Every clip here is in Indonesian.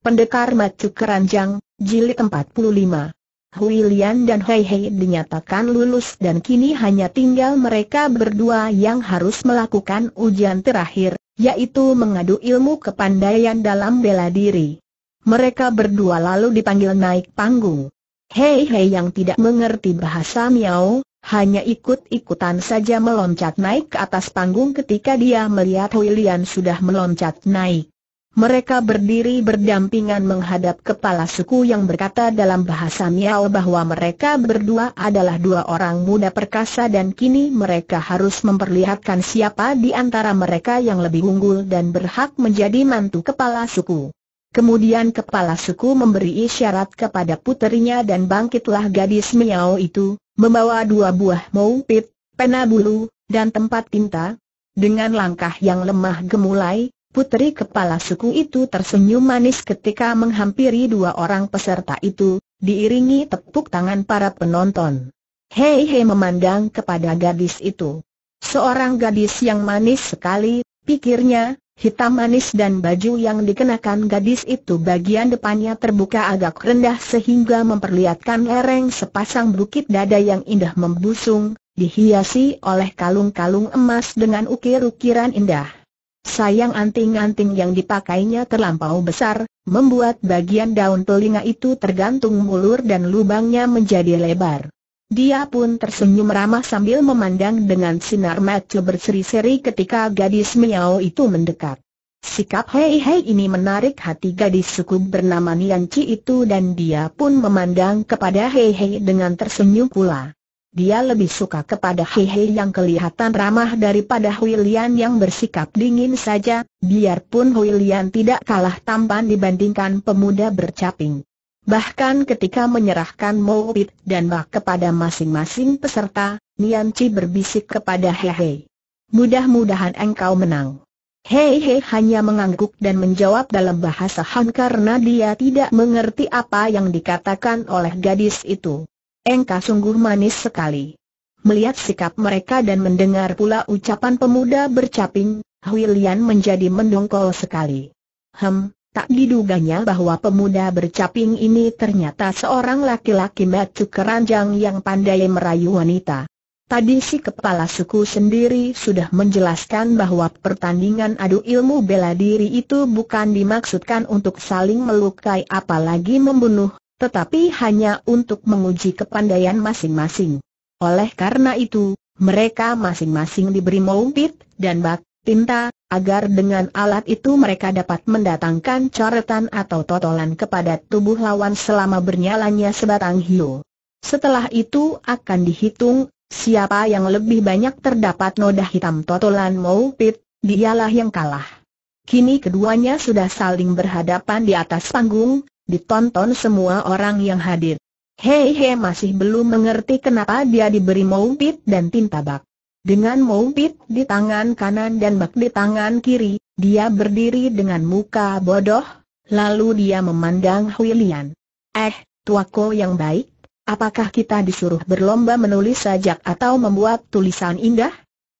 Pendekar Macu Keranjang, Jilid 45 Hui Lian dan Hei Hei dinyatakan lulus dan kini hanya tinggal mereka berdua yang harus melakukan ujian terakhir, yaitu mengadu ilmu kepandaian dalam bela diri. Mereka berdua lalu dipanggil naik panggung. Hei Hei yang tidak mengerti bahasa Miao, hanya ikut-ikutan saja meloncat naik ke atas panggung ketika dia melihat Hui Lian sudah meloncat naik mereka berdiri berdampingan menghadap kepala suku yang berkata dalam bahasa Miao bahwa mereka berdua adalah dua orang muda perkasa dan kini mereka harus memperlihatkan siapa di antara mereka yang lebih unggul dan berhak menjadi mantu kepala suku. Kemudian kepala suku memberi isyarat kepada puterinya dan bangkitlah gadis Miao itu, membawa dua buah moupit, pena bulu, dan tempat tinta. Dengan langkah yang lemah gemulai, Putri kepala suku itu tersenyum manis ketika menghampiri dua orang peserta itu, diiringi tepuk tangan para penonton. Hei Hei memandang kepada gadis itu. Seorang gadis yang manis sekali, pikirnya, hitam manis dan baju yang dikenakan gadis itu bagian depannya terbuka agak rendah sehingga memperlihatkan lereng sepasang bukit dada yang indah membusung, dihiasi oleh kalung-kalung emas dengan ukir-ukiran indah. Sayang anting-anting yang dipakainya terlampau besar, membuat bagian daun telinga itu tergantung mulur dan lubangnya menjadi lebar. Dia pun tersenyum ramah sambil memandang dengan sinar mata berseri-seri ketika gadis Miao itu mendekat. Sikap Hei Hei ini menarik hati gadis suku bernama Nianci itu dan dia pun memandang kepada Hei Hei dengan tersenyum pula. Dia lebih suka kepada Hehe yang kelihatan ramah daripada Huilian yang bersikap dingin saja, biarpun Huilian tidak kalah tampan dibandingkan pemuda bercaping. Bahkan ketika menyerahkan Mowit dan Bak kepada masing-masing peserta, Nian Chi berbisik kepada Hehe. Mudah-mudahan engkau menang. Hehe hanya mengangguk dan menjawab dalam bahasa Han karena dia tidak mengerti apa yang dikatakan oleh gadis itu. Engka sungguh manis sekali. Melihat sikap mereka dan mendengar pula ucapan pemuda bercaping, Huilian menjadi mendongkol sekali. Hem, tak diduganya bahwa pemuda bercaping ini ternyata seorang laki-laki macu keranjang yang pandai merayu wanita. Tadi si kepala suku sendiri sudah menjelaskan bahwa pertandingan adu ilmu bela diri itu bukan dimaksudkan untuk saling melukai apalagi membunuh, tetapi hanya untuk menguji kepandaian masing-masing. Oleh karena itu, mereka masing-masing diberi moupit dan bak tinta, agar dengan alat itu mereka dapat mendatangkan coretan atau totolan kepada tubuh lawan selama bernyalanya sebatang hiu. Setelah itu akan dihitung, siapa yang lebih banyak terdapat noda hitam totolan Moupit, dialah yang kalah. Kini keduanya sudah saling berhadapan di atas panggung, ditonton semua orang yang hadir. Hei Hei masih belum mengerti kenapa dia diberi mumpit dan tinta bak. Dengan mumpit di tangan kanan dan bak di tangan kiri, dia berdiri dengan muka bodoh, lalu dia memandang Huilian. Eh, tuaku yang baik, apakah kita disuruh berlomba menulis sajak atau membuat tulisan indah?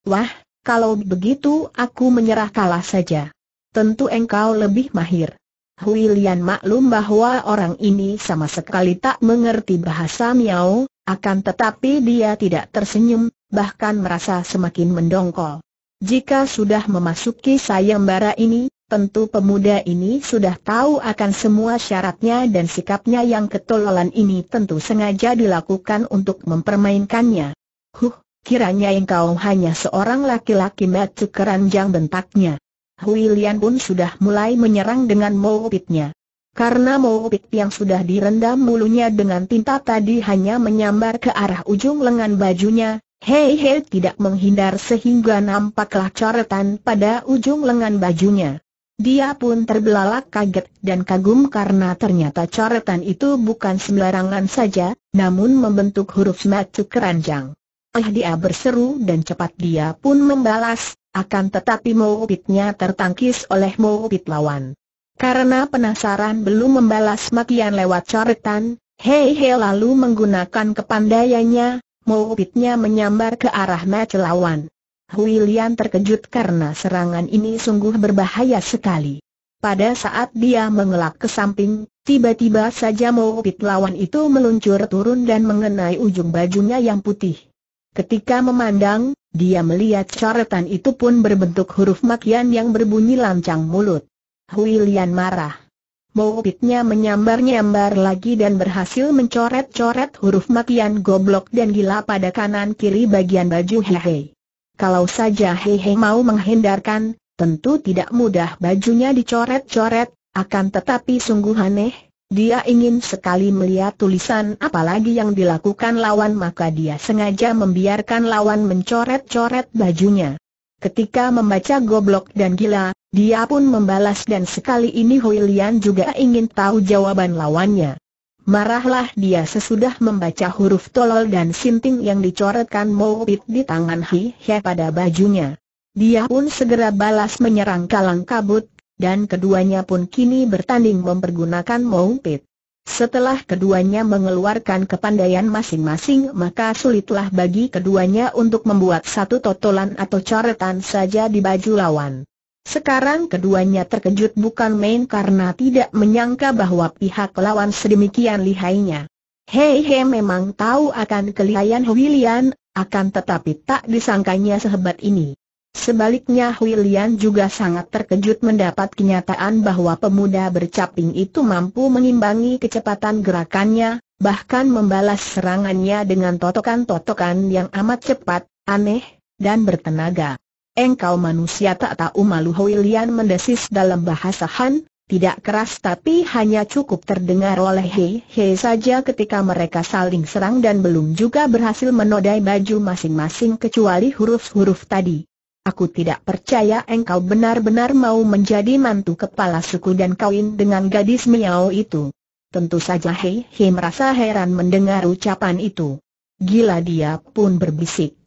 Wah, kalau begitu aku menyerah kalah saja. Tentu engkau lebih mahir. Hui Lian maklum bahwa orang ini sama sekali tak mengerti bahasa Miao, akan tetapi dia tidak tersenyum, bahkan merasa semakin mendongkol. Jika sudah memasuki sayembara ini, tentu pemuda ini sudah tahu akan semua syaratnya dan sikapnya yang ketololan ini tentu sengaja dilakukan untuk mempermainkannya. Huh, kiranya engkau hanya seorang laki-laki metu keranjang bentaknya. Hui pun sudah mulai menyerang dengan moupitnya. Karena moupit yang sudah direndam mulunya dengan tinta tadi hanya menyambar ke arah ujung lengan bajunya, Hei Hei tidak menghindar sehingga nampaklah coretan pada ujung lengan bajunya. Dia pun terbelalak kaget dan kagum karena ternyata coretan itu bukan sembarangan saja, namun membentuk huruf matu keranjang. Eh dia berseru dan cepat dia pun membalas, akan tetapi Moupitnya tertangkis oleh Moupit lawan. Karena penasaran belum membalas makian lewat coretan, Hei Hei lalu menggunakan kepandaiannya, Moupitnya menyambar ke arah match lawan. Hui terkejut karena serangan ini sungguh berbahaya sekali. Pada saat dia mengelak ke samping, tiba-tiba saja Moupit lawan itu meluncur turun dan mengenai ujung bajunya yang putih. Ketika memandang, dia melihat coretan itu pun berbentuk huruf makian yang berbunyi lancang mulut. Hui Lian marah. Maupitnya menyambar-nyambar lagi dan berhasil mencoret-coret huruf makian goblok dan gila pada kanan kiri bagian baju Hehe. Kalau saja Hehe mau menghindarkan, tentu tidak mudah bajunya dicoret-coret, akan tetapi sungguh aneh, dia ingin sekali melihat tulisan apalagi yang dilakukan lawan maka dia sengaja membiarkan lawan mencoret-coret bajunya. Ketika membaca goblok dan gila, dia pun membalas dan sekali ini Hui Lian juga ingin tahu jawaban lawannya. Marahlah dia sesudah membaca huruf tolol dan sinting yang dicoretkan Moupit di tangan Hi He pada bajunya. Dia pun segera balas menyerang kalang kabut, dan keduanya pun kini bertanding mempergunakan pit. Setelah keduanya mengeluarkan kepandaian masing-masing maka sulitlah bagi keduanya untuk membuat satu totolan atau coretan saja di baju lawan. Sekarang keduanya terkejut bukan main karena tidak menyangka bahwa pihak lawan sedemikian lihainya. Hei hei, memang tahu akan kelihayan Huilian, akan tetapi tak disangkanya sehebat ini. Sebaliknya Huilian juga sangat terkejut mendapat kenyataan bahwa pemuda bercaping itu mampu mengimbangi kecepatan gerakannya, bahkan membalas serangannya dengan totokan-totokan yang amat cepat, aneh, dan bertenaga. Engkau manusia tak tahu malu Huilian mendesis dalam bahasa Han, tidak keras tapi hanya cukup terdengar oleh hei-hei saja ketika mereka saling serang dan belum juga berhasil menodai baju masing-masing kecuali huruf-huruf tadi. Aku tidak percaya engkau benar-benar mau menjadi mantu kepala suku dan kawin dengan gadis Miao itu. Tentu saja Hei Hei merasa heran mendengar ucapan itu. Gila dia pun berbisik.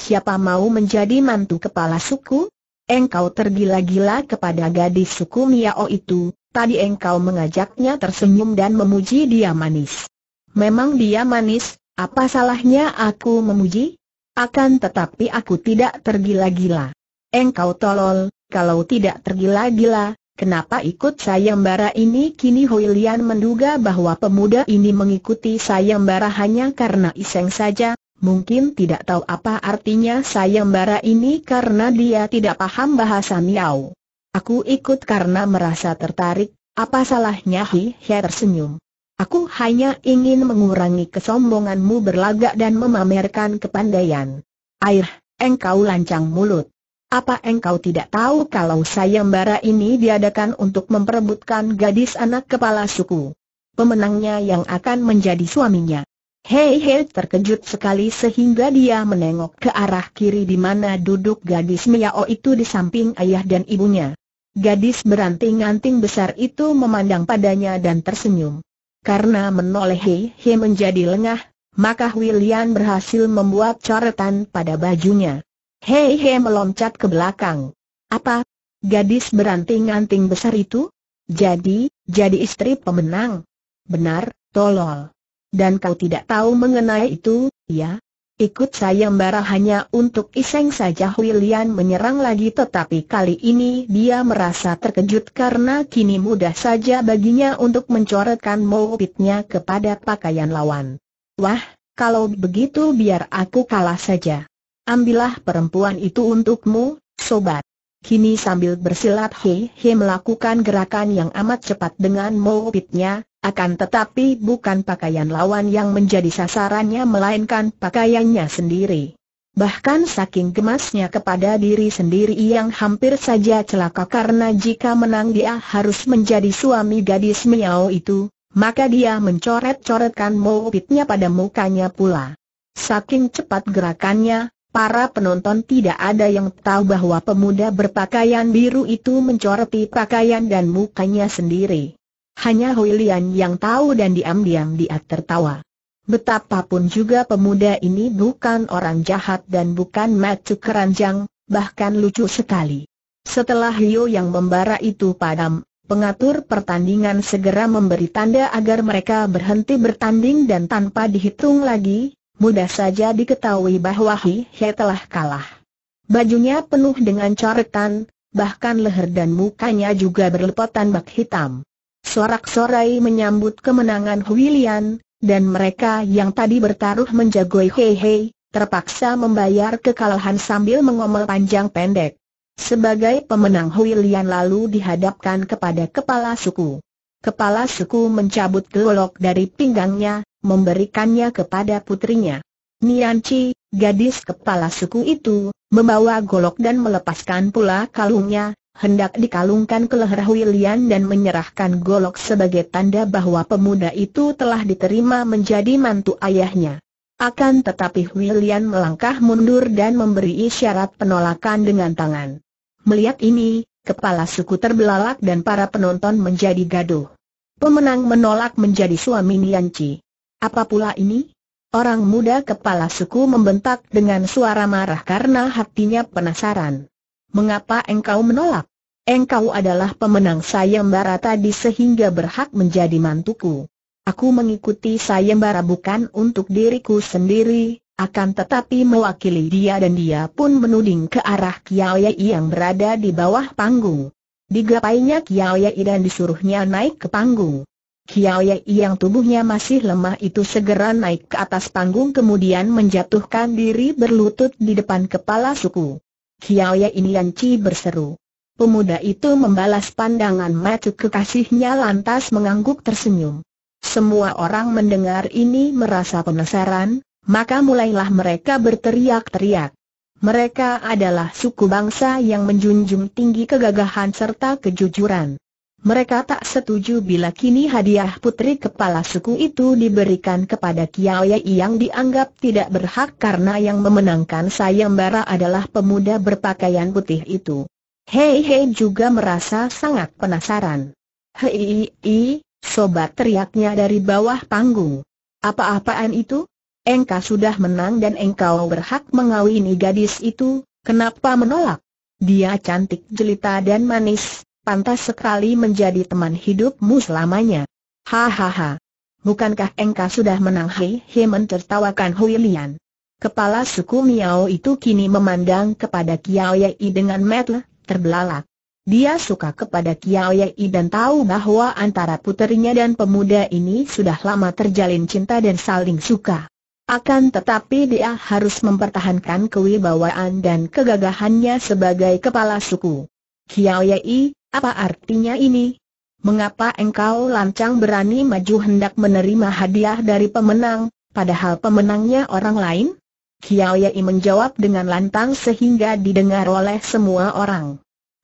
Siapa mau menjadi mantu kepala suku? Engkau tergila-gila kepada gadis suku Miao itu, tadi engkau mengajaknya tersenyum dan memuji dia manis. Memang dia manis, apa salahnya aku memuji? Akan tetapi aku tidak tergila-gila. Engkau tolol, kalau tidak tergila-gila, Kenapa ikut sayembara ini? Kini Huilian menduga bahwa pemuda ini mengikuti sayembara hanya karena iseng saja, mungkin tidak tahu apa artinya sayembara ini karena dia tidak paham bahasa Miao. Aku ikut karena merasa tertarik, apa salahnya Hi Hia tersenyum. Aku hanya ingin mengurangi kesombonganmu berlagak dan memamerkan kepandaian. Air, engkau lancang mulut. Apa engkau tidak tahu kalau sayembara ini diadakan untuk memperebutkan gadis anak kepala suku? Pemenangnya yang akan menjadi suaminya. Hei Hei terkejut sekali sehingga dia menengok ke arah kiri di mana duduk gadis Miao itu di samping ayah dan ibunya. Gadis beranting-anting besar itu memandang padanya dan tersenyum. Karena menoleh He, menjadi lengah, maka William berhasil membuat coretan pada bajunya. He He meloncat ke belakang. Apa? Gadis beranting-anting besar itu? Jadi, jadi istri pemenang? Benar, tolol. Dan kau tidak tahu mengenai itu, ya? Ikut mbara hanya untuk iseng saja William menyerang lagi tetapi kali ini dia merasa terkejut karena kini mudah saja baginya untuk mencoretkan moupitnya kepada pakaian lawan. Wah, kalau begitu biar aku kalah saja. Ambillah perempuan itu untukmu, sobat. Kini sambil bersilat He He melakukan gerakan yang amat cepat dengan moupitnya, akan tetapi bukan pakaian lawan yang menjadi sasarannya melainkan pakaiannya sendiri. Bahkan saking gemasnya kepada diri sendiri yang hampir saja celaka karena jika menang dia harus menjadi suami gadis Miao itu, maka dia mencoret-coretkan moupitnya pada mukanya pula. Saking cepat gerakannya, Para penonton tidak ada yang tahu bahwa pemuda berpakaian biru itu mencoreti pakaian dan mukanya sendiri hanya Hui Lian yang tahu dan diam-diam dia tertawa. Betapapun juga pemuda ini bukan orang jahat dan bukan matu keranjang, bahkan lucu sekali. Setelah Hio yang membara itu padam, Pengatur pertandingan segera memberi tanda agar mereka berhenti bertanding dan tanpa dihitung lagi, mudah saja diketahui bahwa Hi He telah kalah. Bajunya penuh dengan coretan, bahkan leher dan mukanya juga berlepotan bak hitam sorak-sorai menyambut kemenangan Huilian, dan mereka yang tadi bertaruh menjagoi Hei Hei, terpaksa membayar kekalahan sambil mengomel panjang pendek. Sebagai pemenang Huilian lalu dihadapkan kepada kepala suku. Kepala suku mencabut golok dari pinggangnya, memberikannya kepada putrinya. Nianci, gadis kepala suku itu, membawa golok dan melepaskan pula kalungnya, hendak dikalungkan ke leher Huilian dan menyerahkan golok sebagai tanda bahwa pemuda itu telah diterima menjadi mantu ayahnya. Akan tetapi Huilian melangkah mundur dan memberi isyarat penolakan dengan tangan. Melihat ini, kepala suku terbelalak dan para penonton menjadi gaduh. Pemenang menolak menjadi suami Nianci. Apa pula ini? Orang muda kepala suku membentak dengan suara marah karena hatinya penasaran. Mengapa engkau menolak? Engkau adalah pemenang sayembara tadi sehingga berhak menjadi mantuku. Aku mengikuti sayembara bukan untuk diriku sendiri, akan tetapi mewakili dia dan dia pun menuding ke arah Kiaoyai yang berada di bawah panggung. Digapainya Kiaoyai dan disuruhnya naik ke panggung. Kiaoyai yang tubuhnya masih lemah itu segera naik ke atas panggung kemudian menjatuhkan diri berlutut di depan kepala suku. Kiaoye ini Yanci berseru. Pemuda itu membalas pandangan mata kekasihnya lantas mengangguk tersenyum. Semua orang mendengar ini merasa penasaran, maka mulailah mereka berteriak-teriak. Mereka adalah suku bangsa yang menjunjung tinggi kegagahan serta kejujuran. Mereka tak setuju bila kini hadiah putri kepala suku itu diberikan kepada Kiai yang dianggap tidak berhak karena yang memenangkan sayembara adalah pemuda berpakaian putih itu. Hei Hei juga merasa sangat penasaran. Hei, hei sobat teriaknya dari bawah panggung. Apa-apaan itu? Engkau sudah menang dan engkau berhak mengawini gadis itu, kenapa menolak? Dia cantik jelita dan manis, pantas sekali menjadi teman hidupmu selamanya. Hahaha. Bukankah engkau sudah menang Hei He mentertawakan Hui Lian. Kepala suku Miao itu kini memandang kepada Kiao Yei dengan metle, terbelalak. Dia suka kepada Kiao Yei dan tahu bahwa antara puterinya dan pemuda ini sudah lama terjalin cinta dan saling suka. Akan tetapi dia harus mempertahankan kewibawaan dan kegagahannya sebagai kepala suku. Kiao Yei, apa artinya ini? Mengapa engkau lancang berani maju hendak menerima hadiah dari pemenang, padahal pemenangnya orang lain? Kiao menjawab dengan lantang sehingga didengar oleh semua orang.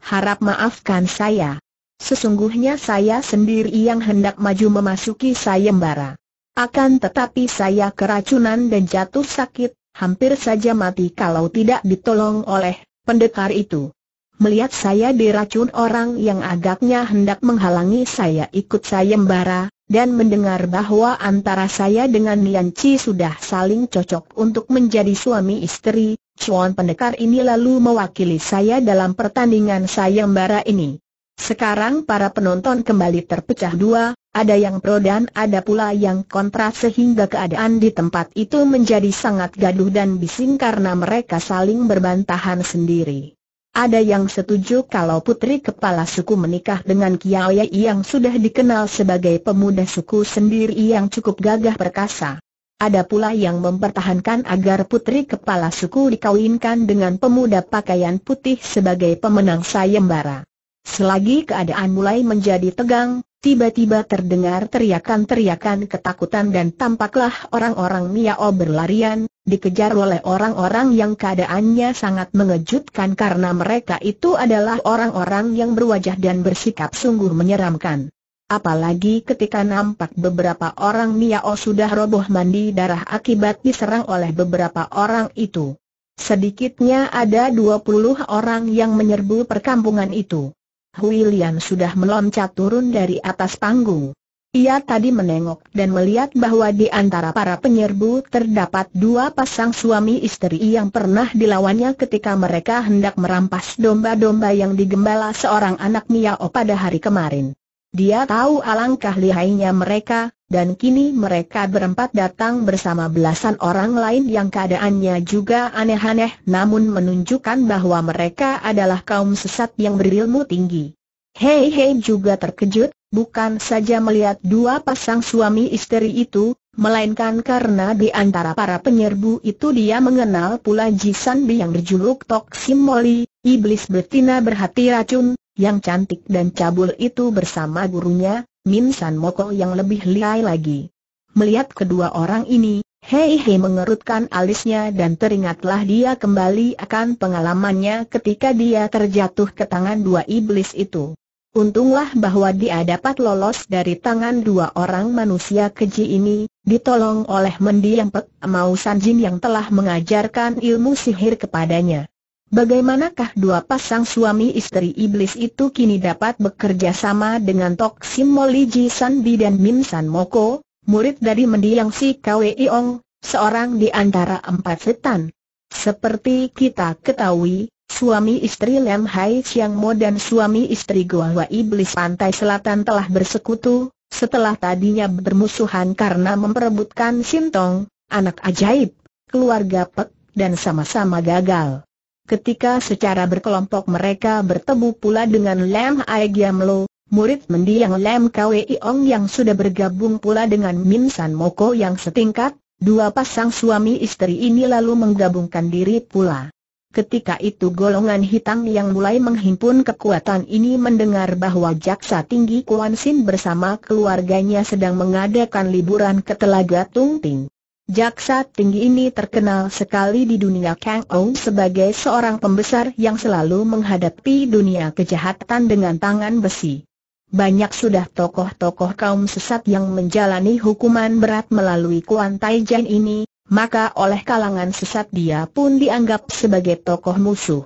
Harap maafkan saya. Sesungguhnya saya sendiri yang hendak maju memasuki sayembara. Akan tetapi saya keracunan dan jatuh sakit, hampir saja mati kalau tidak ditolong oleh pendekar itu melihat saya diracun orang yang agaknya hendak menghalangi saya ikut sayembara, dan mendengar bahwa antara saya dengan Nian Chi sudah saling cocok untuk menjadi suami istri, Chuan Pendekar ini lalu mewakili saya dalam pertandingan sayembara ini. Sekarang para penonton kembali terpecah dua, ada yang pro dan ada pula yang kontra sehingga keadaan di tempat itu menjadi sangat gaduh dan bising karena mereka saling berbantahan sendiri. Ada yang setuju kalau putri kepala suku menikah dengan kiaoye yang sudah dikenal sebagai pemuda suku sendiri yang cukup gagah perkasa. Ada pula yang mempertahankan agar putri kepala suku dikawinkan dengan pemuda pakaian putih sebagai pemenang sayembara. Selagi keadaan mulai menjadi tegang, tiba-tiba terdengar teriakan-teriakan ketakutan dan tampaklah orang-orang Miao berlarian, dikejar oleh orang-orang yang keadaannya sangat mengejutkan karena mereka itu adalah orang-orang yang berwajah dan bersikap sungguh menyeramkan. Apalagi ketika nampak beberapa orang Miao sudah roboh mandi darah akibat diserang oleh beberapa orang itu. Sedikitnya ada 20 orang yang menyerbu perkampungan itu. Hui sudah meloncat turun dari atas panggung. Ia tadi menengok dan melihat bahwa di antara para penyerbu terdapat dua pasang suami istri yang pernah dilawannya ketika mereka hendak merampas domba-domba yang digembala seorang anak Miao pada hari kemarin. Dia tahu alangkah lihainya mereka, dan kini mereka berempat datang bersama belasan orang lain yang keadaannya juga aneh-aneh namun menunjukkan bahwa mereka adalah kaum sesat yang berilmu tinggi. Hei Hei juga terkejut bukan saja melihat dua pasang suami istri itu, melainkan karena di antara para penyerbu itu dia mengenal pula Jisan Bi yang berjuluk Tok Moli, iblis betina berhati racun, yang cantik dan cabul itu bersama gurunya, Min San Moko yang lebih liai lagi. Melihat kedua orang ini, Hei Hei mengerutkan alisnya dan teringatlah dia kembali akan pengalamannya ketika dia terjatuh ke tangan dua iblis itu. Untunglah bahwa dia dapat lolos dari tangan dua orang manusia keji ini, ditolong oleh mendiang Pek Mau Sanjin yang telah mengajarkan ilmu sihir kepadanya. Bagaimanakah dua pasang suami istri iblis itu kini dapat bekerja sama dengan Tok Sim Moli Ji San Bi dan Mim San Moko, murid dari mendiang si Kwe Iong, seorang di antara empat setan. Seperti kita ketahui, Suami istri Lam Hai Siang Mo dan suami istri Goa Wai Iblis Pantai Selatan telah bersekutu, setelah tadinya bermusuhan karena memperebutkan Sintong, anak ajaib, keluarga Pek, dan sama-sama gagal. Ketika secara berkelompok mereka bertemu pula dengan Lam Ai Giam Lo, murid mendiang Lam Kwei Ong yang sudah bergabung pula dengan Min San Moko yang setingkat, dua pasang suami istri ini lalu menggabungkan diri pula. Ketika itu golongan hitam yang mulai menghimpun kekuatan ini mendengar bahwa jaksa tinggi Kuan Sin bersama keluarganya sedang mengadakan liburan ke Telaga Tungting. Jaksa tinggi ini terkenal sekali di dunia Kang Ong sebagai seorang pembesar yang selalu menghadapi dunia kejahatan dengan tangan besi. Banyak sudah tokoh-tokoh kaum sesat yang menjalani hukuman berat melalui Kuan Tai Jan ini, maka oleh kalangan sesat dia pun dianggap sebagai tokoh musuh.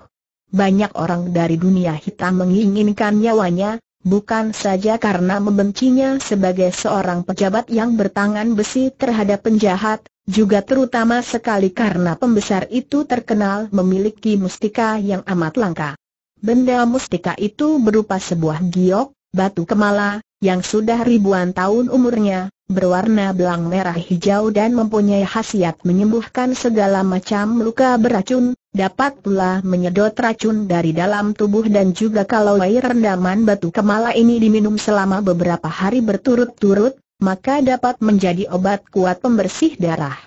Banyak orang dari dunia hitam menginginkan nyawanya, bukan saja karena membencinya sebagai seorang pejabat yang bertangan besi terhadap penjahat, juga terutama sekali karena pembesar itu terkenal memiliki mustika yang amat langka. Benda mustika itu berupa sebuah giok, batu kemala, yang sudah ribuan tahun umurnya, berwarna belang merah hijau dan mempunyai khasiat menyembuhkan segala macam luka beracun, dapat pula menyedot racun dari dalam tubuh dan juga kalau air rendaman batu kemala ini diminum selama beberapa hari berturut-turut, maka dapat menjadi obat kuat pembersih darah.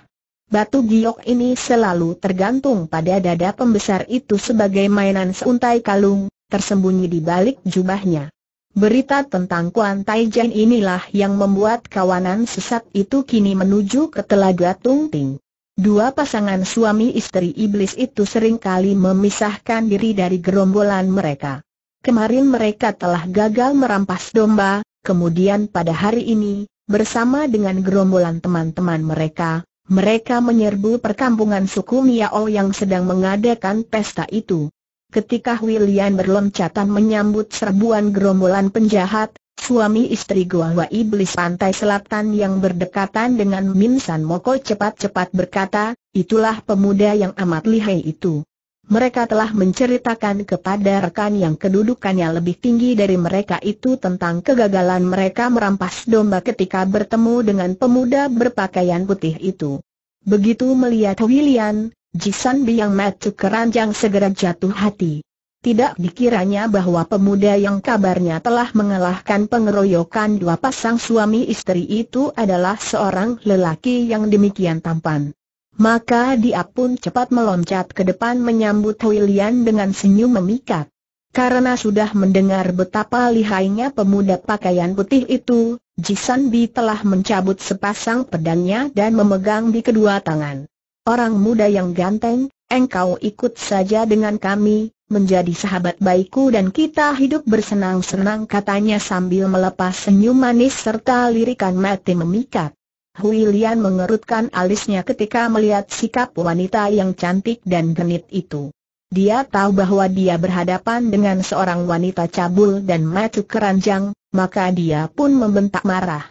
Batu giok ini selalu tergantung pada dada pembesar itu sebagai mainan seuntai kalung, tersembunyi di balik jubahnya. Berita tentang Kuan Taijian inilah yang membuat kawanan sesat itu kini menuju ke Telaga Tungting. Dua pasangan suami istri iblis itu seringkali memisahkan diri dari gerombolan mereka. Kemarin mereka telah gagal merampas domba, kemudian pada hari ini, bersama dengan gerombolan teman-teman mereka, mereka menyerbu perkampungan suku Miao yang sedang mengadakan pesta itu ketika William berloncatan menyambut serbuan gerombolan penjahat, suami istri Goa Iblis Pantai Selatan yang berdekatan dengan Min San Moko cepat-cepat berkata, itulah pemuda yang amat lihai itu. Mereka telah menceritakan kepada rekan yang kedudukannya lebih tinggi dari mereka itu tentang kegagalan mereka merampas domba ketika bertemu dengan pemuda berpakaian putih itu. Begitu melihat William, Jisan Biang Matu Keranjang segera jatuh hati. Tidak dikiranya bahwa pemuda yang kabarnya telah mengalahkan pengeroyokan dua pasang suami istri itu adalah seorang lelaki yang demikian tampan. Maka dia pun cepat meloncat ke depan menyambut William dengan senyum memikat. Karena sudah mendengar betapa lihainya pemuda pakaian putih itu, Jisan Bi telah mencabut sepasang pedangnya dan memegang di kedua tangan orang muda yang ganteng, engkau ikut saja dengan kami, menjadi sahabat baikku dan kita hidup bersenang-senang katanya sambil melepas senyum manis serta lirikan mati memikat. Hui mengerutkan alisnya ketika melihat sikap wanita yang cantik dan genit itu. Dia tahu bahwa dia berhadapan dengan seorang wanita cabul dan macu keranjang, maka dia pun membentak marah.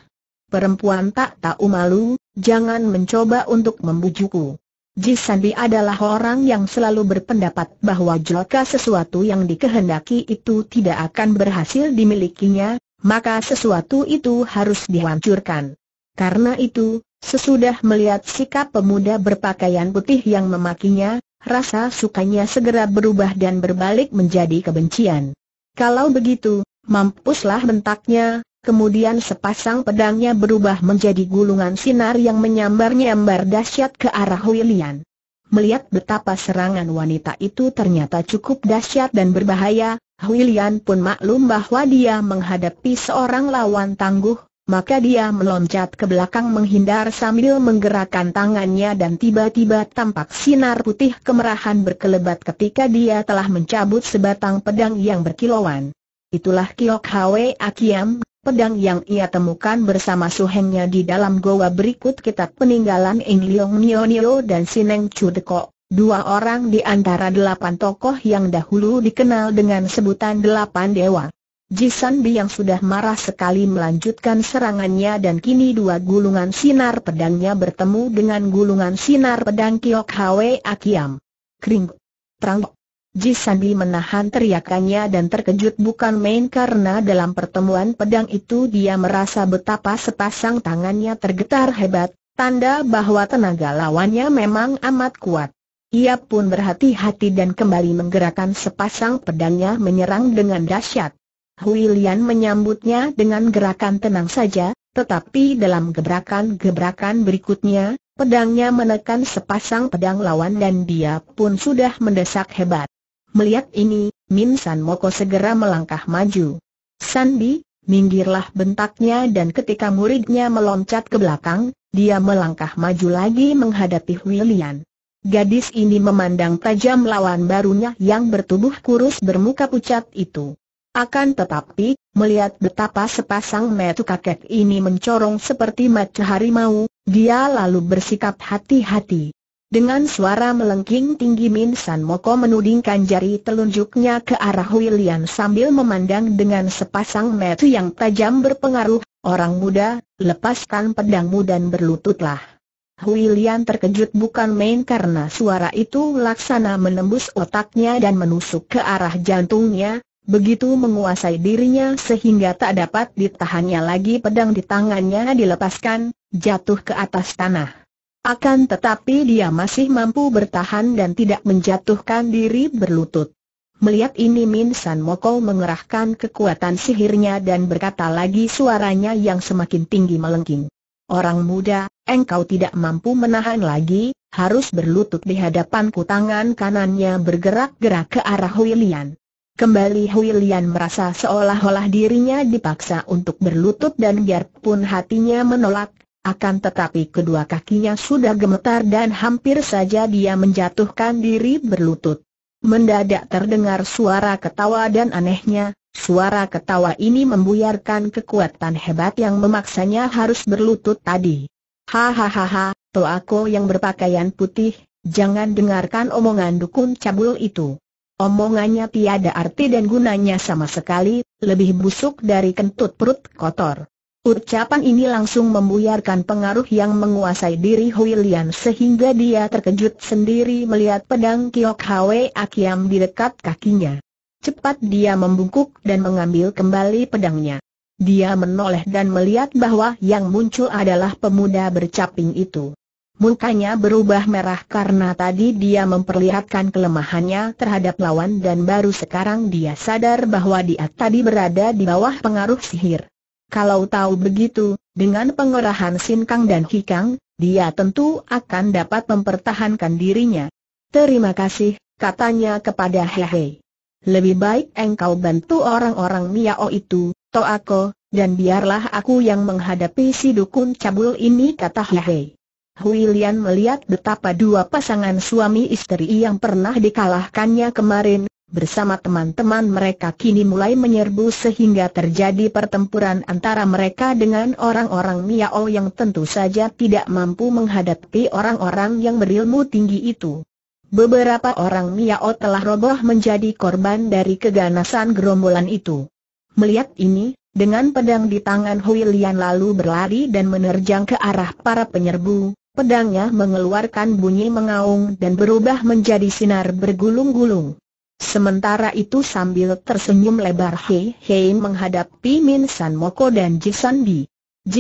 Perempuan tak tahu malu, jangan mencoba untuk membujuku. Jisandi adalah orang yang selalu berpendapat bahwa jika sesuatu yang dikehendaki itu tidak akan berhasil dimilikinya, maka sesuatu itu harus dihancurkan. Karena itu, sesudah melihat sikap pemuda berpakaian putih yang memakinya, rasa sukanya segera berubah dan berbalik menjadi kebencian. Kalau begitu, mampuslah bentaknya, Kemudian sepasang pedangnya berubah menjadi gulungan sinar yang menyambar-nyambar dahsyat ke arah Huilian. Melihat betapa serangan wanita itu ternyata cukup dahsyat dan berbahaya, Huilian pun maklum bahwa dia menghadapi seorang lawan tangguh, maka dia meloncat ke belakang menghindar sambil menggerakkan tangannya dan tiba-tiba tampak sinar putih kemerahan berkelebat ketika dia telah mencabut sebatang pedang yang berkilauan. Itulah Kiok Hwe Akiam, Pedang yang ia temukan bersama suhengnya di dalam goa berikut kitab peninggalan Eng Liong Nio Nio dan Sineng Chu dua orang di antara delapan tokoh yang dahulu dikenal dengan sebutan Delapan Dewa. Jisan Bi yang sudah marah sekali melanjutkan serangannya dan kini dua gulungan sinar pedangnya bertemu dengan gulungan sinar pedang Kiok Hwe Akiam. Kring. Trang. Ji Sandi menahan teriakannya dan terkejut bukan main karena dalam pertemuan pedang itu dia merasa betapa sepasang tangannya tergetar hebat, tanda bahwa tenaga lawannya memang amat kuat. Ia pun berhati-hati dan kembali menggerakkan sepasang pedangnya menyerang dengan dahsyat. Hui menyambutnya dengan gerakan tenang saja, tetapi dalam gebrakan-gebrakan berikutnya, pedangnya menekan sepasang pedang lawan dan dia pun sudah mendesak hebat. Melihat ini, Min San Moko segera melangkah maju. Sandi, minggirlah bentaknya dan ketika muridnya meloncat ke belakang, dia melangkah maju lagi menghadapi William. Gadis ini memandang tajam lawan barunya yang bertubuh kurus bermuka pucat itu. Akan tetapi, melihat betapa sepasang metu kakek ini mencorong seperti mata harimau, dia lalu bersikap hati-hati. Dengan suara melengking tinggi Min San Moko menudingkan jari telunjuknya ke arah William sambil memandang dengan sepasang metu yang tajam berpengaruh, orang muda, lepaskan pedangmu dan berlututlah. William terkejut bukan main karena suara itu laksana menembus otaknya dan menusuk ke arah jantungnya, begitu menguasai dirinya sehingga tak dapat ditahannya lagi pedang di tangannya dilepaskan, jatuh ke atas tanah. Akan tetapi dia masih mampu bertahan dan tidak menjatuhkan diri berlutut. Melihat ini Min San Moko mengerahkan kekuatan sihirnya dan berkata lagi suaranya yang semakin tinggi melengking. Orang muda, engkau tidak mampu menahan lagi, harus berlutut di hadapanku tangan kanannya bergerak-gerak ke arah Huilian. Kembali Huilian merasa seolah-olah dirinya dipaksa untuk berlutut dan biarpun hatinya menolak, akan tetapi kedua kakinya sudah gemetar dan hampir saja dia menjatuhkan diri berlutut. Mendadak terdengar suara ketawa dan anehnya, suara ketawa ini membuyarkan kekuatan hebat yang memaksanya harus berlutut tadi. Hahaha, aku yang berpakaian putih, jangan dengarkan omongan dukun cabul itu. Omongannya tiada arti dan gunanya sama sekali, lebih busuk dari kentut perut kotor. Ucapan ini langsung membuyarkan pengaruh yang menguasai diri Hui sehingga dia terkejut sendiri melihat pedang Kiok Hwe Akiam di dekat kakinya. Cepat dia membungkuk dan mengambil kembali pedangnya. Dia menoleh dan melihat bahwa yang muncul adalah pemuda bercaping itu. Mukanya berubah merah karena tadi dia memperlihatkan kelemahannya terhadap lawan dan baru sekarang dia sadar bahwa dia tadi berada di bawah pengaruh sihir. Kalau tahu begitu, dengan pengerahan Sinkang dan Hikang, dia tentu akan dapat mempertahankan dirinya. Terima kasih, katanya kepada Hehe. Lebih baik engkau bantu orang-orang Miao itu, Toako, dan biarlah aku yang menghadapi si dukun cabul ini kata Hehe. Hui Lian melihat betapa dua pasangan suami istri yang pernah dikalahkannya kemarin, bersama teman-teman mereka kini mulai menyerbu sehingga terjadi pertempuran antara mereka dengan orang-orang Miao yang tentu saja tidak mampu menghadapi orang-orang yang berilmu tinggi itu. Beberapa orang Miao telah roboh menjadi korban dari keganasan gerombolan itu. Melihat ini, dengan pedang di tangan Hui lalu berlari dan menerjang ke arah para penyerbu, pedangnya mengeluarkan bunyi mengaung dan berubah menjadi sinar bergulung-gulung. Sementara itu sambil tersenyum lebar Hei Hei menghadapi Min San Moko dan San Bi.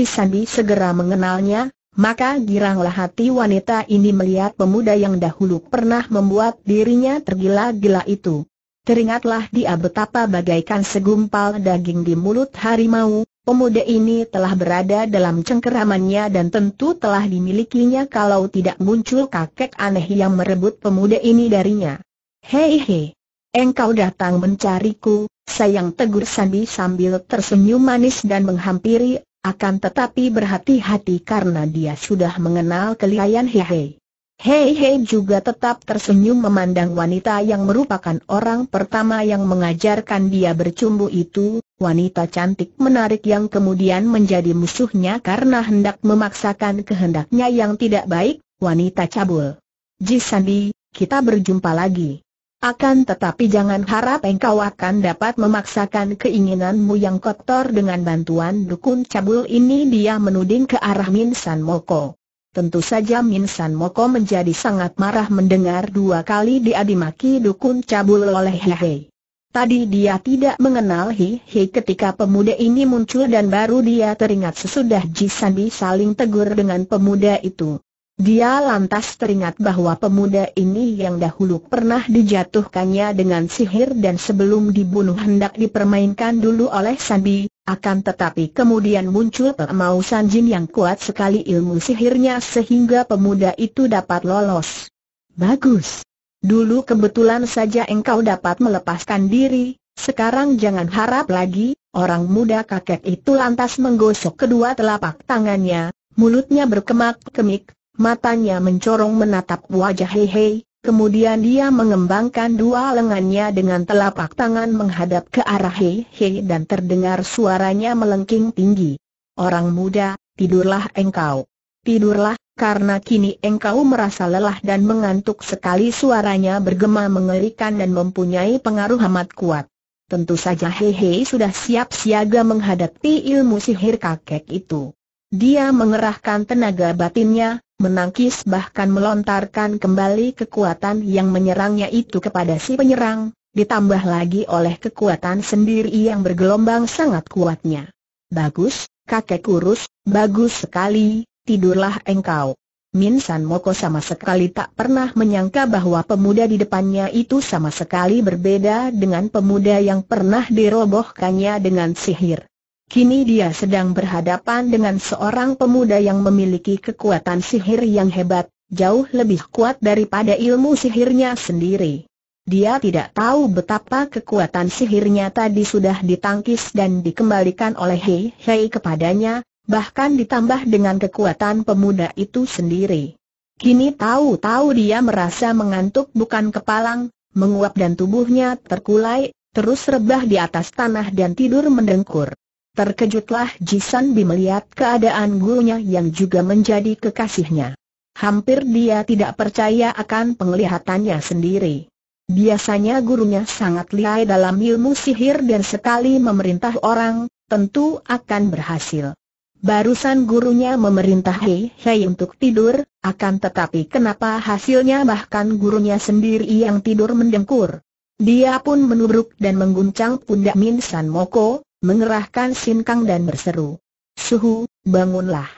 San Bi segera mengenalnya, maka giranglah hati wanita ini melihat pemuda yang dahulu pernah membuat dirinya tergila-gila itu. Teringatlah dia betapa bagaikan segumpal daging di mulut harimau, pemuda ini telah berada dalam cengkeramannya dan tentu telah dimilikinya kalau tidak muncul kakek aneh yang merebut pemuda ini darinya. Hei hei! engkau datang mencariku, sayang tegur Sandi sambil tersenyum manis dan menghampiri, akan tetapi berhati-hati karena dia sudah mengenal kelihayan Hehe. Hei Hei juga tetap tersenyum memandang wanita yang merupakan orang pertama yang mengajarkan dia bercumbu itu, wanita cantik menarik yang kemudian menjadi musuhnya karena hendak memaksakan kehendaknya yang tidak baik, wanita cabul. Ji Sandi, kita berjumpa lagi. Akan tetapi jangan harap engkau akan dapat memaksakan keinginanmu yang kotor dengan bantuan dukun cabul ini dia menuding ke arah Min San Moko. Tentu saja Min San Moko menjadi sangat marah mendengar dua kali dia dimaki dukun cabul oleh Hehe. Tadi dia tidak mengenal Hi Hi ketika pemuda ini muncul dan baru dia teringat sesudah Ji Sandi saling tegur dengan pemuda itu. Dia lantas teringat bahwa pemuda ini yang dahulu pernah dijatuhkannya dengan sihir dan sebelum dibunuh hendak dipermainkan dulu oleh Sanbi, akan tetapi kemudian muncul Pemau Sanjin yang kuat sekali ilmu sihirnya sehingga pemuda itu dapat lolos. Bagus. Dulu kebetulan saja engkau dapat melepaskan diri, sekarang jangan harap lagi, orang muda kakek itu lantas menggosok kedua telapak tangannya, mulutnya berkemak-kemik, matanya mencorong menatap wajah Hei, kemudian dia mengembangkan dua lengannya dengan telapak tangan menghadap ke arah Hei dan terdengar suaranya melengking tinggi. Orang muda, tidurlah engkau. Tidurlah, karena kini engkau merasa lelah dan mengantuk sekali suaranya bergema mengerikan dan mempunyai pengaruh amat kuat. Tentu saja Hehe sudah siap siaga menghadapi ilmu sihir kakek itu. Dia mengerahkan tenaga batinnya, menangkis bahkan melontarkan kembali kekuatan yang menyerangnya itu kepada si penyerang, ditambah lagi oleh kekuatan sendiri yang bergelombang sangat kuatnya. Bagus, kakek kurus, bagus sekali, tidurlah engkau. Min San Moko sama sekali tak pernah menyangka bahwa pemuda di depannya itu sama sekali berbeda dengan pemuda yang pernah dirobohkannya dengan sihir. Kini dia sedang berhadapan dengan seorang pemuda yang memiliki kekuatan sihir yang hebat, jauh lebih kuat daripada ilmu sihirnya sendiri. Dia tidak tahu betapa kekuatan sihirnya tadi sudah ditangkis dan dikembalikan oleh Hei Hei kepadanya, bahkan ditambah dengan kekuatan pemuda itu sendiri. Kini tahu-tahu dia merasa mengantuk bukan kepalang, menguap dan tubuhnya terkulai, terus rebah di atas tanah dan tidur mendengkur. Terkejutlah Jisan Bi melihat keadaan gurunya yang juga menjadi kekasihnya. Hampir dia tidak percaya akan penglihatannya sendiri. Biasanya gurunya sangat lihai dalam ilmu sihir dan sekali memerintah orang, tentu akan berhasil. Barusan gurunya memerintah Hei Hei untuk tidur, akan tetapi kenapa hasilnya bahkan gurunya sendiri yang tidur mendengkur. Dia pun menubruk dan mengguncang pundak Min San Moko, mengerahkan sinkang dan berseru. Suhu, bangunlah!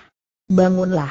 Bangunlah!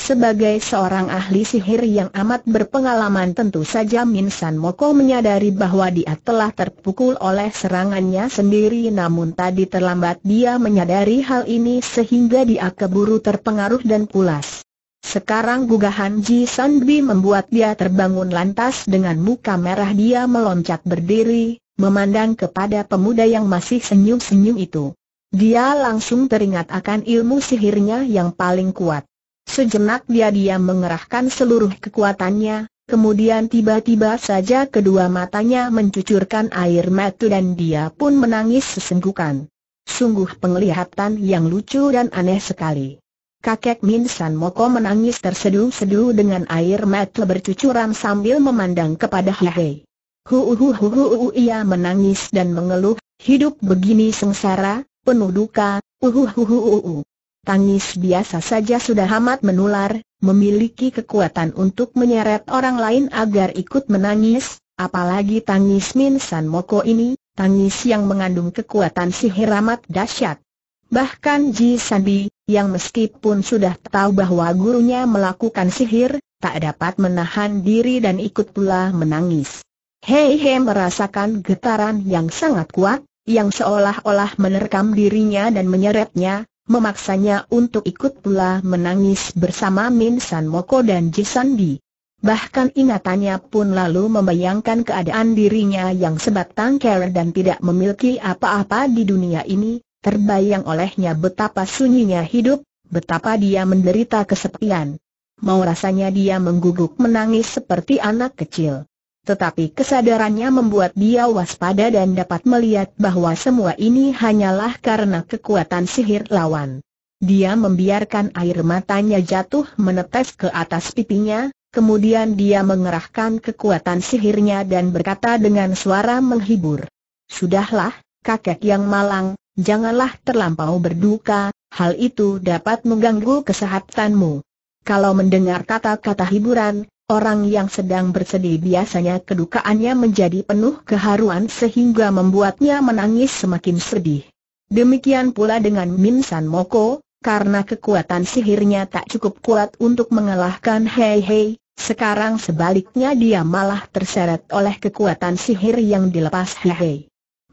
Sebagai seorang ahli sihir yang amat berpengalaman tentu saja Min San Moko menyadari bahwa dia telah terpukul oleh serangannya sendiri namun tadi terlambat dia menyadari hal ini sehingga dia keburu terpengaruh dan pulas. Sekarang gugahan Ji San Bi membuat dia terbangun lantas dengan muka merah dia meloncat berdiri, memandang kepada pemuda yang masih senyum-senyum itu. Dia langsung teringat akan ilmu sihirnya yang paling kuat. Sejenak dia diam mengerahkan seluruh kekuatannya, kemudian tiba-tiba saja kedua matanya mencucurkan air mata dan dia pun menangis sesenggukan. Sungguh penglihatan yang lucu dan aneh sekali. Kakek Min San Moko menangis terseduh-seduh dengan air mata bercucuran sambil memandang kepada Hei. Huhuhuhuhu ia menangis dan mengeluh, hidup begini sengsara, penuh duka, uhuhuhuhu. Tangis biasa saja sudah amat menular, memiliki kekuatan untuk menyeret orang lain agar ikut menangis, apalagi tangis Min San Moko ini, tangis yang mengandung kekuatan sihir amat dahsyat. Bahkan Ji Sandi, yang meskipun sudah tahu bahwa gurunya melakukan sihir, tak dapat menahan diri dan ikut pula menangis. Hei He merasakan getaran yang sangat kuat, yang seolah-olah menerkam dirinya dan menyeretnya, memaksanya untuk ikut pula menangis bersama Min San Moko dan San Di. Bahkan ingatannya pun lalu membayangkan keadaan dirinya yang sebatang kera dan tidak memiliki apa-apa di dunia ini, terbayang olehnya betapa sunyinya hidup, betapa dia menderita kesepian. Mau rasanya dia mengguguk menangis seperti anak kecil tetapi kesadarannya membuat dia waspada dan dapat melihat bahwa semua ini hanyalah karena kekuatan sihir lawan. Dia membiarkan air matanya jatuh menetes ke atas pipinya, kemudian dia mengerahkan kekuatan sihirnya dan berkata dengan suara menghibur. Sudahlah, kakek yang malang, janganlah terlampau berduka, hal itu dapat mengganggu kesehatanmu. Kalau mendengar kata-kata hiburan, Orang yang sedang bersedih biasanya kedukaannya menjadi penuh keharuan sehingga membuatnya menangis semakin sedih. Demikian pula dengan Min San Moko, karena kekuatan sihirnya tak cukup kuat untuk mengalahkan Hei Hei, sekarang sebaliknya dia malah terseret oleh kekuatan sihir yang dilepas Hei Hei.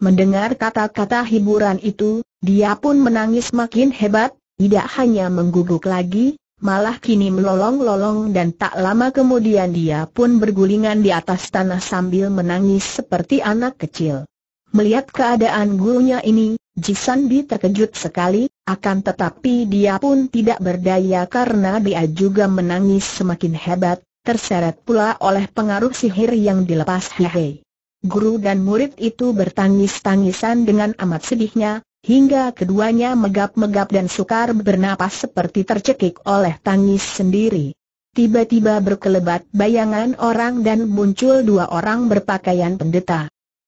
Mendengar kata-kata hiburan itu, dia pun menangis makin hebat, tidak hanya mengguguk lagi, malah kini melolong-lolong dan tak lama kemudian dia pun bergulingan di atas tanah sambil menangis seperti anak kecil. Melihat keadaan gurunya ini, Jisan Bi terkejut sekali, akan tetapi dia pun tidak berdaya karena dia juga menangis semakin hebat, terseret pula oleh pengaruh sihir yang dilepas Hehe. Guru dan murid itu bertangis-tangisan dengan amat sedihnya, hingga keduanya megap-megap dan sukar bernapas seperti tercekik oleh tangis sendiri. Tiba-tiba berkelebat bayangan orang dan muncul dua orang berpakaian pendeta.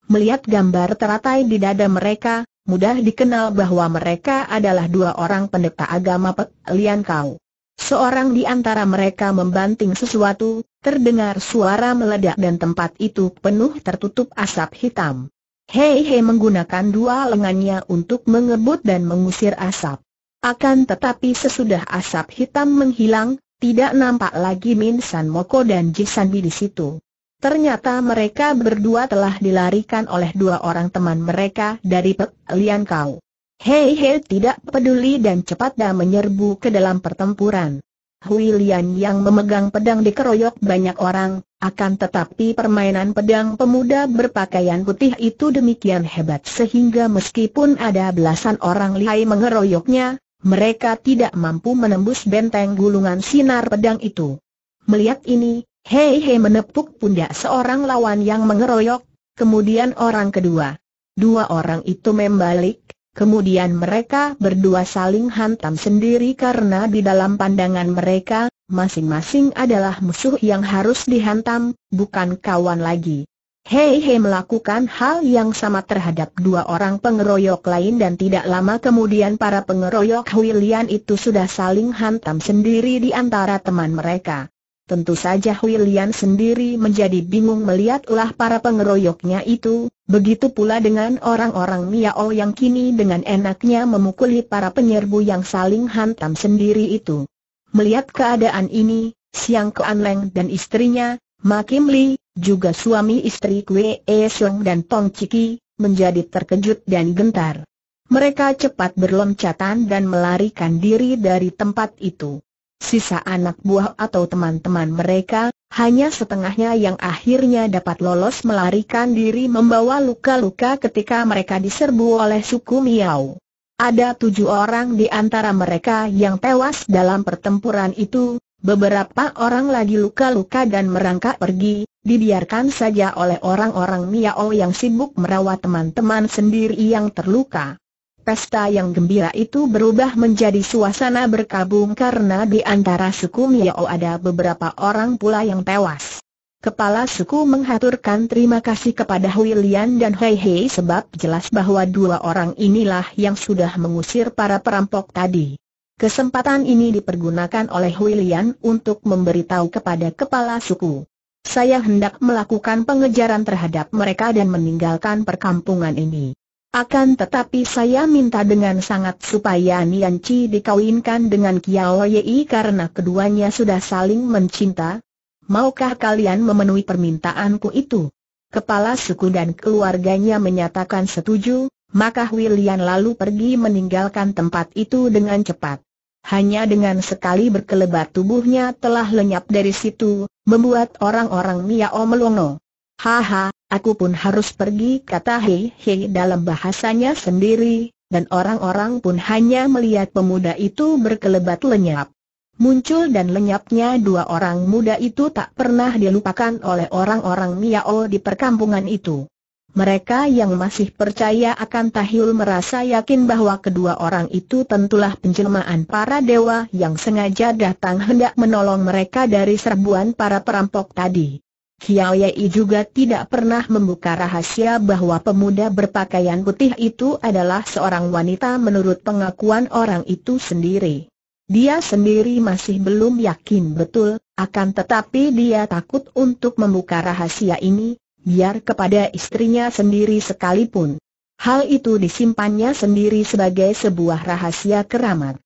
Melihat gambar teratai di dada mereka, mudah dikenal bahwa mereka adalah dua orang pendeta agama Pek Lian Kau. Seorang di antara mereka membanting sesuatu, terdengar suara meledak dan tempat itu penuh tertutup asap hitam. Hei Hei menggunakan dua lengannya untuk mengebut dan mengusir asap. Akan tetapi sesudah asap hitam menghilang, tidak nampak lagi Min San Moko dan San Bi di situ. Ternyata mereka berdua telah dilarikan oleh dua orang teman mereka dari Pek Lian Kau. Hei Hei tidak peduli dan cepat dah menyerbu ke dalam pertempuran. Hui Lian yang memegang pedang dikeroyok banyak orang, akan tetapi permainan pedang pemuda berpakaian putih itu demikian hebat sehingga meskipun ada belasan orang lihai mengeroyoknya, mereka tidak mampu menembus benteng gulungan sinar pedang itu. Melihat ini, Hei Hei menepuk pundak seorang lawan yang mengeroyok, kemudian orang kedua. Dua orang itu membalik, kemudian mereka berdua saling hantam sendiri karena di dalam pandangan mereka, masing-masing adalah musuh yang harus dihantam, bukan kawan lagi. Hei Hei melakukan hal yang sama terhadap dua orang pengeroyok lain dan tidak lama kemudian para pengeroyok Huilian itu sudah saling hantam sendiri di antara teman mereka. Tentu saja Huilian sendiri menjadi bingung melihat ulah para pengeroyoknya itu, begitu pula dengan orang-orang Miao yang kini dengan enaknya memukuli para penyerbu yang saling hantam sendiri itu. Melihat keadaan ini, Siang Kuan Leng dan istrinya, Ma Kim Li, juga suami istri Kwe E Siong dan Tong Chiki, menjadi terkejut dan gentar. Mereka cepat berloncatan dan melarikan diri dari tempat itu. Sisa anak buah atau teman-teman mereka, hanya setengahnya yang akhirnya dapat lolos melarikan diri membawa luka-luka ketika mereka diserbu oleh suku Miao. Ada tujuh orang di antara mereka yang tewas dalam pertempuran itu, beberapa orang lagi luka-luka dan merangkak pergi, dibiarkan saja oleh orang-orang Miao yang sibuk merawat teman-teman sendiri yang terluka. Pesta yang gembira itu berubah menjadi suasana berkabung karena di antara suku Miao ada beberapa orang pula yang tewas. Kepala suku menghaturkan terima kasih kepada Huilian dan Hei Hei sebab jelas bahwa dua orang inilah yang sudah mengusir para perampok tadi. Kesempatan ini dipergunakan oleh Huilian untuk memberitahu kepada kepala suku. Saya hendak melakukan pengejaran terhadap mereka dan meninggalkan perkampungan ini. Akan tetapi saya minta dengan sangat supaya Nian Chi dikawinkan dengan Kiao Yei karena keduanya sudah saling mencinta, Maukah kalian memenuhi permintaanku itu? Kepala suku dan keluarganya menyatakan setuju, maka William lalu pergi meninggalkan tempat itu dengan cepat. Hanya dengan sekali berkelebat tubuhnya telah lenyap dari situ, membuat orang-orang Miao melongo. Haha, aku pun harus pergi kata Hei Hei dalam bahasanya sendiri, dan orang-orang pun hanya melihat pemuda itu berkelebat lenyap. Muncul dan lenyapnya dua orang muda itu tak pernah dilupakan oleh orang-orang Miao di perkampungan itu. Mereka yang masih percaya akan Tahil merasa yakin bahwa kedua orang itu tentulah penjelmaan para dewa yang sengaja datang hendak menolong mereka dari serbuan para perampok tadi. Yei juga tidak pernah membuka rahasia bahwa pemuda berpakaian putih itu adalah seorang wanita menurut pengakuan orang itu sendiri. Dia sendiri masih belum yakin betul, akan tetapi dia takut untuk membuka rahasia ini, biar kepada istrinya sendiri sekalipun. Hal itu disimpannya sendiri sebagai sebuah rahasia keramat.